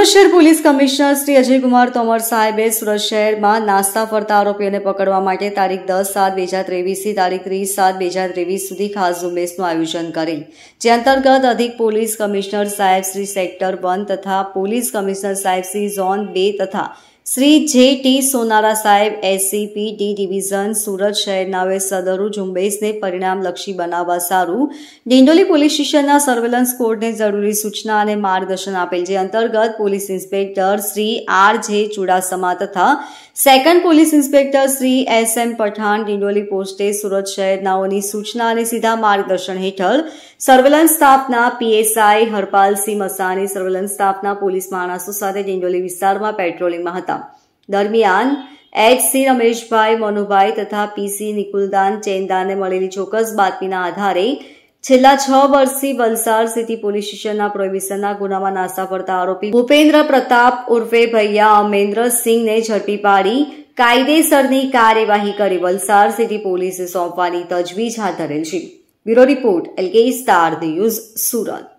સુરત શહેર police commissioner Shri Ajaykumar Tomar સાહેબે સુરત શહેરમાં નાસ્તા ફરતા આરોપીઓને પકડવા માટે તારીખ દસ સાત બે હજાર ત્રેવીસથી તારીખ ત્રીસ સાત બે હજાર ત્રેવીસ સુધી ખાસ ઝુંબેશનું આયોજન કરી જે અંતર્ગત અધિક પોલીસ કમિશનર સાહેબ શ્રી સેક્ટર વન તથા પોલીસ કમિશનર સાહેબ શ્રી ઝોન બે તથા શ્રી જે ટી સોનારા સાહેબ એસસીપી ડી ડિવિઝન સુરત શહેરના હવે સદરુ ઝુંબેશને પરિણામલક્ષી બનાવવા સારું ડિંડોલી પોલીસ સ્ટેશનના સર્વેલન્સ કોડને જરૂરી સૂચના અને માર્ગદર્શન આપેલ જે અંતર્ગત police inspector Shri R J Chudasama તથા second police inspector Shri S M Pathan Dindoli પોસ્ટે સુરત શહેરનાઓની સૂચના અને સીધા માર્ગદર્શન હેઠળ સર્વેલન્સ સ્ટાફના પીએસઆઈ હરપાલસિંહ મસાની સર્વેલન્સ સ્ટાફના પોલીસ માણસો સાથે ડિંડોલી વિસ્તારમાં પેટ્રોલિંગમાં હતા હતા દરમિયાન એચસી રમેશભાઈ મનુભાઈ તથા પીસી નિકુલદાન ચેનદાને મળેલી ચોક્કસ બાતમીના આધારે છેલ્લા છ વર્ષથી વલસાડ સિટી પોલીસ સ્ટેશનના પ્રોહિબિશનના ગુનામાં નાસા પડતા આરોપી ભૂપેન્દ્ર પ્રતાપ ઉર્ફે ભૈયા અમેન્દ્રસિંહને ઝડપી પાડી કાયદેસરની કાર્યવાહી કરી વલસાડ સિટી પોલીસે સોંપવાની તજવીજ હાથ ધરેલ છે bureau report L K star news Surat